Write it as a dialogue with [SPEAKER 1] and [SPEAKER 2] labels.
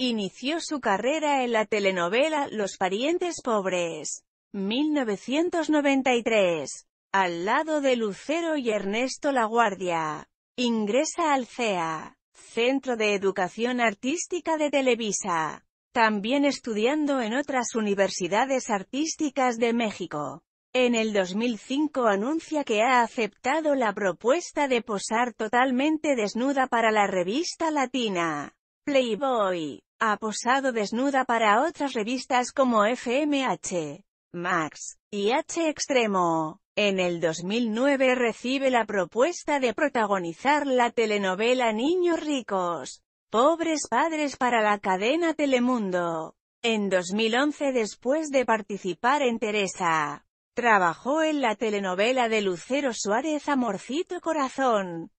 [SPEAKER 1] Inició su carrera en la telenovela Los parientes pobres, 1993, al lado de Lucero y Ernesto Laguardia. Ingresa al CEA, Centro de Educación Artística de Televisa, también estudiando en otras universidades artísticas de México. En el 2005 anuncia que ha aceptado la propuesta de posar totalmente desnuda para la revista latina. Playboy. Ha posado desnuda para otras revistas como FMH, Max y H Extremo. En el 2009 recibe la propuesta de protagonizar la telenovela Niños ricos, pobres padres para la cadena Telemundo. En 2011 después de participar en Teresa, trabajó en la telenovela de Lucero Suárez Amorcito Corazón.